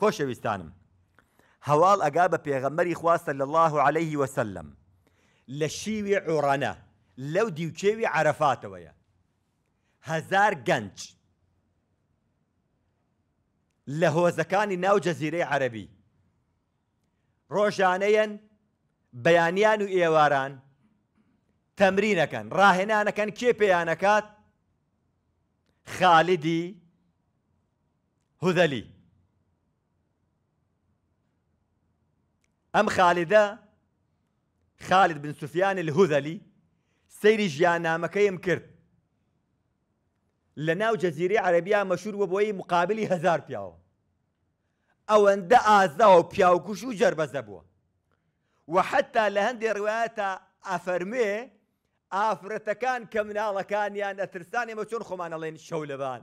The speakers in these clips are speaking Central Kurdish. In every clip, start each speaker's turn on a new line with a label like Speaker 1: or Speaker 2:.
Speaker 1: خۆشەویستانم هەواڵ ئەگا بە پێغەمەری خواستە لە الله عليه وسلم لە شیوی عۆڕانە لەو دیوچێوی عرەفاتەوەیە هەزار گەنج لە هۆزەکانی ناو جەزیرەی عەربی ڕۆژانەیەن بەیانیان و ئێواران تەمرینەکەن ڕاهێنانەکەن کێ پێیانەکات خاالدی هودەلی أم خالدا خالد بن سفيان الهذلي سيري جيانا کرد لە ناو جەزیری عەربیا مەشور وە بۆی مقابل هزار پیاوە ئەوەندە ئازا و پیاوکوش و جربەزە بووە و حتا لە هەندێ ڕوایەتە ئافەرمێ ئافرەتەکان کە مناڵەکانیان ئەترسان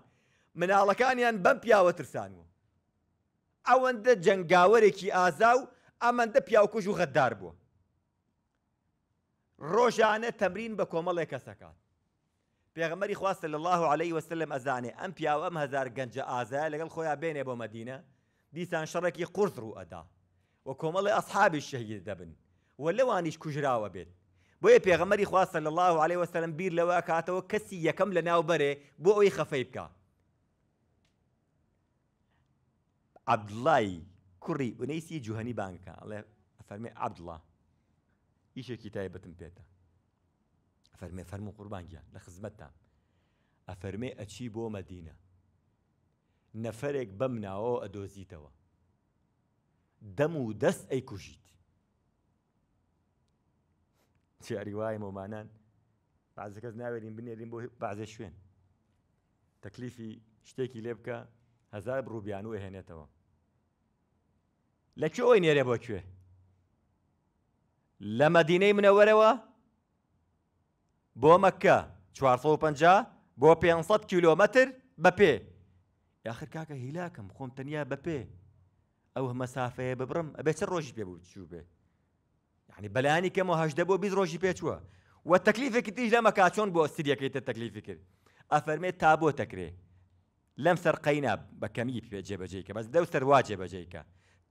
Speaker 1: من على كان يان بمبيا وترسانو أو أن ئەوەندە جنگاوەرێکی كي آزاو ئەمەندە پیاوکوژ و غەددار بووە. ڕۆژانە تەمرین بە کۆمەڵێک کەسەکات. پێغمەری خواستە لە الله عليه وسلم ئەزانێ ئەم پیاوە ئەم هزار گەنجە ئازای لەگەڵ خۆیان بێنێ بۆ مەدینە دیسان شەڕێکی قرس ڕوو ئەدا و کۆمەڵی ئەسحابی شەهید دەبن و لەوانیش کوژراوە بێت بۆیە پێغمەری خواستە لە الله عليه وسلم بیر لەوە کاتەوە کەسی یەکەم لە ناوبەرێ بۆ ئەوی خەفەی بکە عبدڵایی کوڕی بنەیسی جوهنی بانکە ئەڵێ ئەفەرمێ عبدڵە ئیشێکی تایبەتم پێێتە ئەفەرمێ فەرم و قوربانگیە لە خزمەتتا ئەفەرمێ ئەچی بۆ مەدینە نەفەرێک بەم ناوە ئەدۆزیتەوە دەم و دەست ئەی کوژیت چی ئەریوای مۆمانان بعض کەس ناوێنین بنێرین بۆ بازە شوێن تەکلیفی شتێکی لێ بکە هزار ڕوبیان و هێنێتەوە لەکوێ ئەوی نێرێ بۆ کوێ لە مەدینەی منەوەرەوە بۆ مەکە 450 بۆ 500 کیلۆمەتر بە پێ یاخر کاکە هیلاکەم خۆم تەنیا بە پێ ئەو مەسافەیە ببرم ئەبێ چە ڕۆژی پێ بوو چوو بێ یعنی بەلایانی کەمەهدە بۆ بیست ڕۆژی پێچووە و تەکلیفێکی تیژ لە مەکا چۆن بۆ سریەکەی تە تەکلیفی کرد ئەفەرمێت تا بۆ تەکرێ لەم سەرقەینا بە کەمی پێ جێبەجێیکە بەس دەو سەروا جێبەجێیکە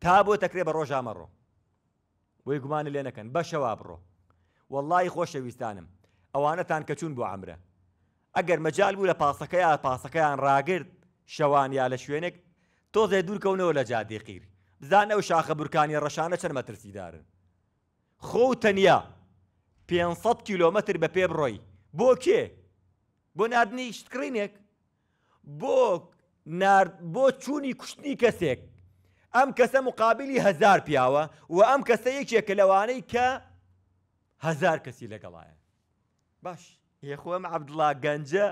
Speaker 1: تا بۆ تەکرێ بە ڕۆژ ئامەڕۆ بۆی گومانە لێ نەکەن بەشەوا بڕۆ وەڵی خۆشەویستانم ئەوانەتان کە چوون بۆ ئەمرە ئەگەر مەجال بوو لە پاسەکە یا پاسەکەیان ڕاگرد شەوان یا لە شوێنێک تۆزێ دوورکەونەوە لە جادێقیر بزان ئەو شاخە بورکانی ڕەشانە چەند مەترسیدارن خۆ تەنیا 500 کیلومتر بە پێ بڕۆی بۆ کێ بۆ نادنی شتکرینێک بۆ بۆ چوونی کوشتنی کەسێک ئەم کەسە مقابلی هزار پیاوە و ئەم کەسە یەکێکە لەوانەی کە هزار کەسی لەگەڵایە باش یخۆم عبدڵا گەنجە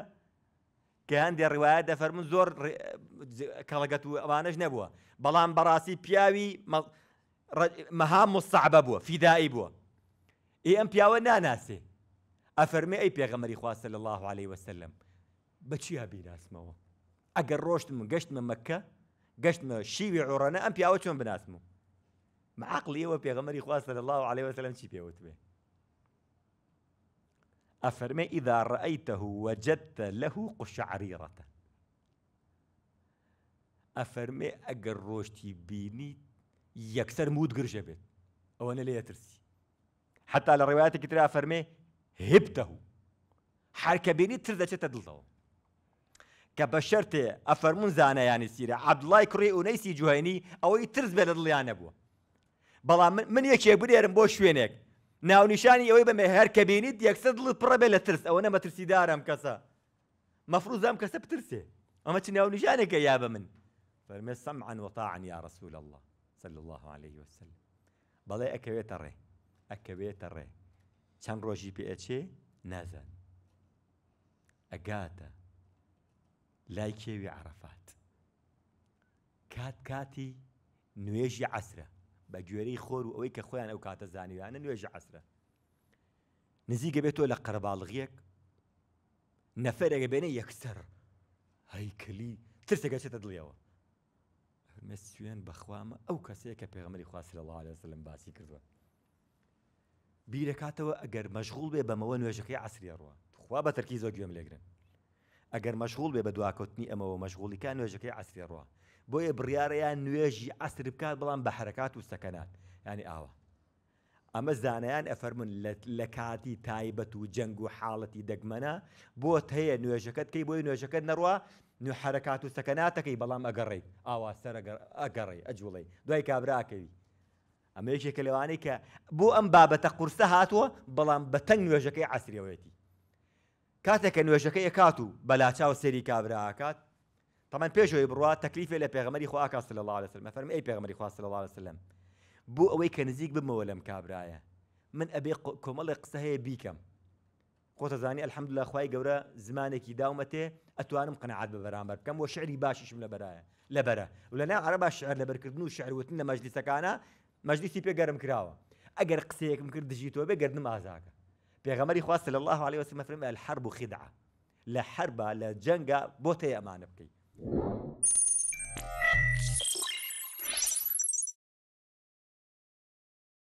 Speaker 1: کە هەندێ ڕواایە دەفەرمون زۆر کەڵگەت و ئەوانش نەبووە بەڵام بەڕاستی پیاوی مەهام مستعبە بووە فیدایی بووە ئێ ئەم پیاوە ناناسێ ئەفەرمێ ئەی پێغەمەری خواستە لە الله عليه وسلم بەچیا بیناسمەوە ئەگەر ڕۆشتم گەشتمە مەکە قشت ما شيبي عورنا أم بيأوت شون بناسمو مع عقلي هو بيغمر إخوة صلى الله عليه وسلم شي بيأوت به أفرمي إذا رأيته وجدت له قشعريرة أفرمي أقر روشتي بيني يكثر مود قرشة أو أنا ليه ترسي حتى على روايات كتير أفرمي هبته حركة بيني ترزا شتا دلتاو کە أفرمون شەرتێ ئەفەرمون زانایانی سیرە عبدڵای کوڕی ئوونەیسی جوهێنی ئەوەی ترس بێت لە دڵیانە بووە بەڵام من أرم برێرم بۆ شوێنێک ناونیشانی ئەوەی بەمێ هەر کە بینیت یەکسە دڵت پڕە بێت لە ترس ئەوە نەمەترسیدارم کەسە مەفروزام کەسە بترسێ ئەمە چ ناونیشانێکە یا بە من فەرمێ سەمعان وەتاعن یا رسول الله صلى الله عليه وسلم بەڵێ ئەکەوێتە ڕێ ئەکەوێتە ڕێ چەند ڕۆژی پێچێ نازان ئەگاتە لای کێوی عرفات کات کاتی نوێژی عسرە بە گوێرەی خۆر و ئەوەی کە خۆیان ئەو کاتە زانانیوانە نوێژی عسرە نزیکە بێتەوە لە قەرباڵغیەک نەفرێکە بێنە یەکسەر هەیکلی ترسێکە چێتە دڵیەوە فەرمە سوێن بەخوامە ئەو کەسەیە کە پێغمەری خواستە لەڵ لە سلم باسی کردووە. بیرەکاتەوە ئەگەر مەشغول بێ بەمەوە نوێژەکەی عسریە ڕوە خوا بە تەرکی زۆ گوێم لێگرن. ئەگەر مەشغول بێ بە دواکەوتنی ئەمەوە مەشغولیکان نوێژەکەی ئەسفێڕوە بۆیە بڕیاریان نوێژی ئەسر بکات بەڵام بە حرکات و سەکەنات ینی ئاوە ئەمە زانایان ئەفەرمون لە کاتی تایبەت و جەنگ و حاڵەتی دەگمەنە بۆت هەیە نوێژەکەت کەی بۆی نوێژەکە نەڕوە نو حرکات و سەکەناتەکەی بەڵام ئەگەڕی ئاوا سەر ئەگەڕی ئەجوڵی دوای کابراکەوی ئەمەیەکێکە لەوانەی کە بۆ ئەم بابەتە قورسە هاتووە بەڵام بە تەنگ نوێژەکەی عسرەوەێتی کاتێککە نوێژەکە یکات و بەلاچاو سەری کابراکات تەمان پێشەوەی بڕات تەکلیفێ لە پێغمەری خواکە لە لاڵ سلمە فەرم ئەی پێغمەری خوا لە لاڵ سلم بۆ ئەوەی کە نزیک بمەوە لەم کابراایە من ئەبێ کۆمەڵی قسە هەیە بیکەم خۆتەزانی ئەلحەمد لە خخوای گەورە زمانێکی داومەتێ ئەتوانم قەنەعات بە بەرامبەر بکەم بۆ شعری باشیشم لە بەرایە لە بەرە و لەنا عەرەبا شعر لەبەرکردن و شعروتن لە مەجلیسەکانە مەجلیسی پێ گەرم کراوە ئەگەر قسەیەکم کرد دژیتەوە بێ گەردم ئازاکە پێغەمەری خواستە لە الله عليه وسلم فرمە الحرب خدعة لە حربە لە جەنگە بۆ تێ ئەمانە